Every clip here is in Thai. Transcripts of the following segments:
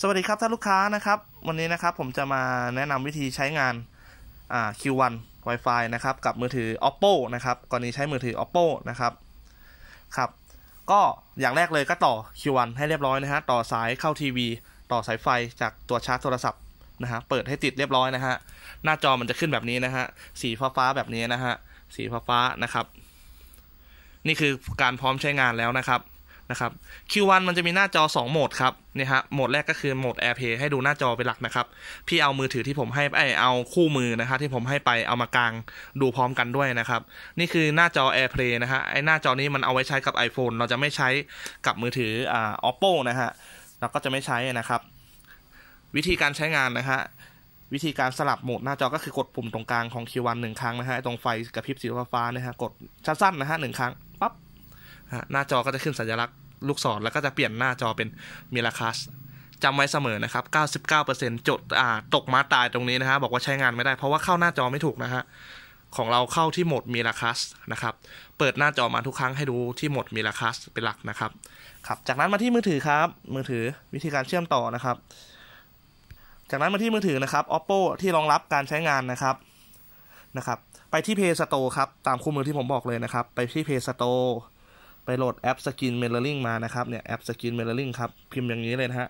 สวัสดีครับท่านลูกค้านะครับ วันนี้นะครับ ผมจะมาแนะนำวิธีใช้งาน Q1 Wi-Fi นะครับ กับมือถือ Oppo นะครับกรณีใช้มือถือ Oppo นะครับ ครับ ก็อย่างแรกเลยก็ต่อ Q1 ให้เรียบร้อยนะฮะต่อสายเข้าทีวี ต่อสายไฟจากตัวชาร์จโทรศัพท์นะฮะเปิดให้ติดเรียบร้อยนะฮะหน้าจอมันจะขึ้นแบบนี้นะฮะสีฟ้าฟ้าแบบนี้นะฮะสีฟ้าฟ้านะครับ นี่คือการพร้อมใช้งานแล้วนะครับนะครับ Q1 มันจะมีหน้าจอ2โหมด ครับนี่ฮะโหมดแรกก็คือโหมด AirPlay ให้ดูหน้าจอเป็นหลักนะครับพี่เอามือถือที่ผมให้ไอเอาคู่มือนะครับที่ผมให้ไปเอามากางดูพร้อมกันด้วยนะครับนี่คือหน้าจอ AirPlay นะฮะไอหน้าจอนี้มันเอาไว้ใช้กับ iPhone เราจะไม่ใช้กับมือถืออ่า Oppo นะฮะ เราก็จะไม่ใช้นะครับ วิธีการใช้งานนะฮะวิธีการสลับโหมดหน้าจอก็คือกดปุ่มตรงกลางของ Q1 หนึ่งครั้งนะฮะตรงไฟกระพริบสีฟ้าๆนะฮะกดสั้นๆนะฮะหนึ่งครั้งหน้าจอก็จะขึ้นสัญลักษณ์ลูกศร แล้วก็จะเปลี่ยนหน้าจอเป็นมิราคัสจำไว้เสมอนะครับ99%จดอ่าตกมาตายตรงนี้นะฮะบอกว่าใช้งานไม่ได้ เพราะว่าเข้าหน้าจอไม่ถูกนะฮะของเราเข้าที่โหมดมิราคัสนะครับเปิดหน้าจอมาทุกครั้งให้ดูที่โหมดมิราคัสเป็นหลักนะครับ ครับจากนั้นมาที่มือถือครับ มือถือวิธีการเชื่อมต่อนะครับ จากนั้นมาที่มือถือนะครับ oppo ที่รองรับการใช้งานนะครับนะครับ ไปที่ play store ครับตามคู่มือที่ผมบอกเลยนะครับ ไปที่ play store ไปโหลดแอปสกินเมลลอริงมานะครับเนี่ยแอปสกินเมลลอริงครับพิมพ์อย่างนี้เลยนะฮะ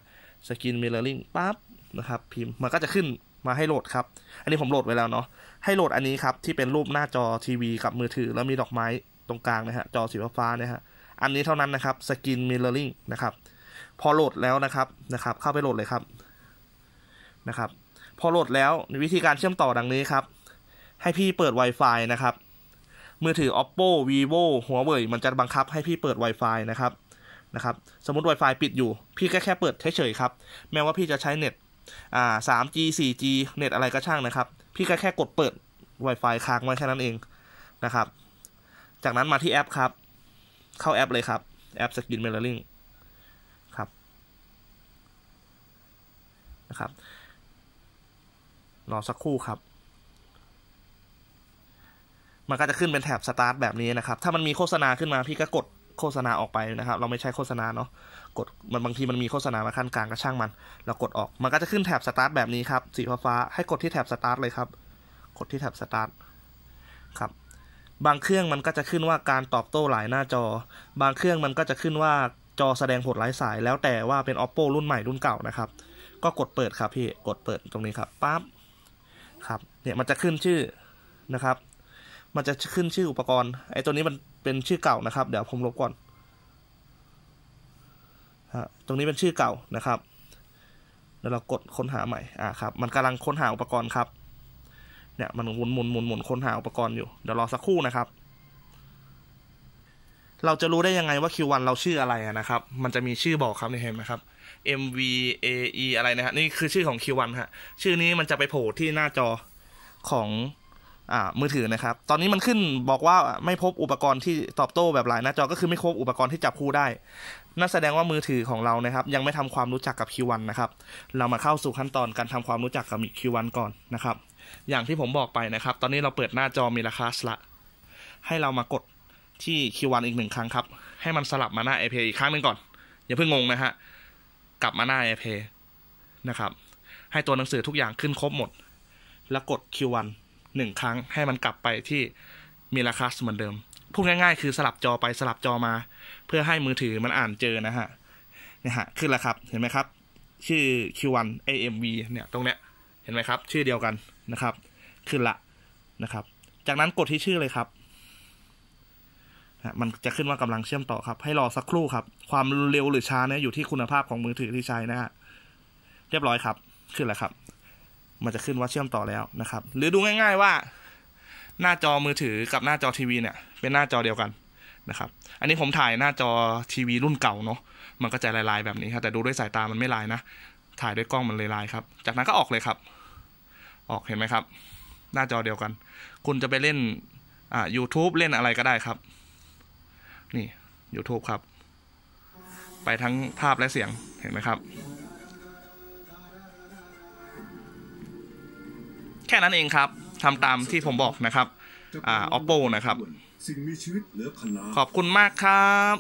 สกินเมลลอริงปั๊บนะครับพิมพ์มันก็จะขึ้นมาให้โหลดครับอันนี้ผมโหลดไว้แล้วเนาะให้โหลดอันนี้ครับที่เป็นรูปหน้าจอทีวีกับมือถือแล้วมีดอกไม้ตรงกลางนะฮะจอสีฟ้าเนี่ยฮะอันนี้เท่านั้นนะครับสกินมเมลริงนะครับ พอโหลดแล้วนะครับนะครับ เข้าไปโหลดเลยครับนะครับ พอโหลดแล้ววิธีการเชื่อมต่อดังนี้ครับ ให้พี่เปิด Wi-Fi นะครับมือถือ oppo vivo หัวเว่ยมันจะบังคับให้พี่เปิด Wi-Fi นะครับ นะครับ สมมติ Wi-Fi ปิดอยู่ พี่แค่แค่เปิดเฉยๆครับ แม้ว่าพี่จะใช้เน็ตอ่า 3G 4G เน็ตอะไรก็ช่างนะครับ พี่แค่แค่กดเปิด Wi-Fi ค้างไว้แค่นั้นเองนะครับ จากนั้นมาที่แอปครับ เข้าแอปเลยครับ แอปสกินเมลลิงครับ นะครับรอสักครู่ครับมันก็จะขึ้นเป็นแถบสตาร์ทแบบนี้นะครับ ถ้ามันมีโฆษณาขึ้นมาพี่ก็กดโฆษณาออกไปนะครับ เราไม่ใช่โฆษณาเนาะ กด มันบางทีมันมีโฆษณามาขั้นกลางก็ช่างมันเรากดออก มันก็จะขึ้นแถบสตาร์ทแบบนี้ครับ สีฟ้า ให้กดที่แถบสตาร์ทเลยครับ กดที่แถบสตาร์ท ครับ บางเครื่องมันก็จะขึ้นว่าการตอบโต้หลายหน้าจอ บางเครื่องมันก็จะขึ้นว่าจอแสดงผลไร้สาย แล้วแต่ว่าเป็น oppo รุ่นใหม่รุ่นเก่านะครับ ก็กดเปิดครับพี่ กดเปิดตรงนี้ครับ ปั๊บครับ เนี่ยมันจะขึ้นชื่อ นะครับมันจะขึ้นชื่ออุปกรณ์ไอ้ตัวนี้มันเป็นชื่อเก่านะครับ เดี๋ยวผมลบก่อนฮะตรงนี้เป็นชื่อเก่านะครับเดี๋ยวเรากดค้นหาใหม่อ่าครับ มันกำลังค้นหาอุปกรณ์ครับเนี่ยมันวนหมุนหมุนหมุนค้นหาอุปกรณ์อยู่เดี๋ยวรอสักครู่นะครับเราจะรู้ได้ยังไงว่า Q1 เราชื่ออะไรนะครับ มันจะมีชื่อบอกครับนี่เห็นไหมครับ MVAE อะไรนะฮะนี่คือชื่อของ Q1 ฮะชื่อนี้มันจะไปโผล่ที่หน้าจอของมือถือนะครับ ตอนนี้มันขึ้นบอกว่าไม่พบอุปกรณ์ที่ตอบโต้แบบหลายหน้าจอก็คือไม่พบอุปกรณ์ที่จับคู่ได้นั่นแสดงว่ามือถือของเรานะครับ ยังไม่ทำความรู้จักกับ Q1 นะครับ เรามาเข้าสู่ขั้นตอนการทำความรู้จักกับ Q1 ก่อนนะครับ อย่างที่ผมบอกไปนะครับ ตอนนี้เราเปิดหน้าจอมีราคาสละ ให้เรามากดที่ Q1 อีกหนึ่งครั้งครับ ให้มันสลับมาหน้า APA อีกครั้งหนึ่งก่อนอย่าเพิ่งงงนะฮะกลับมาหน้า APA นะครับให้ตัวหนังสือทุกอย่างขึ้นครบหมด แล้วกด Q1 หนึ่งครั้งให้มันกลับไปที่มีราคาสเหมือนเดิมพูดง่ายๆ คือสลับจอไปสลับจอมา เพื่อให้มือถือมันอ่านเจอนะฮะนี่ฮะขึ้นแล้วครับ เห็นไหมครับ ชื่อ Q1 AMV เนี่ยตรงเนี้ยเห็นไหมครับ ชื่อเดียวกันนะครับ ขึ้นละนะครับ จากนั้นกดที่ชื่อเลยครับมันจะขึ้นว่ากำลังเชื่อมต่อครับ ให้รอสักครู่ครับ ความเร็วหรือช้าเนี่ยอยู่ที่คุณภาพของมือถือที่ใช้นะฮะเรียบร้อยครับ ขึ้นแล้วครับมันจะขึ้นว่าเชื่อมต่อแล้วนะครับ หรือดูง่ายๆว่า หน้าจอมือถือกับหน้าจอทีวี เนี่ย เป็นหน้าจอเดียวกันนะครับ อันนี้ผมถ่ายหน้าจอทีวีรุ่นเก่าเนาะมันก็จะลายๆ แบบนี้ครับแต่ดูด้วยสายตามันไม่ลายนะ ถ่ายด้วยกล้องมันเลยลายครับจากนั้นก็ออกเลยครับ ออกเห็นไหมครับ หน้าจอเดียวกัน คุณจะไปเล่นอ่า YouTube เล่นอะไรก็ได้ครับ นี่ YouTube ครับ ไปทั้งภาพและเสียงเห็นไหมครับค่นั้นเองครับทำตามที่ผมบอกนะครับอ่าอ p p o นะครับ ขอบคุณมากครับ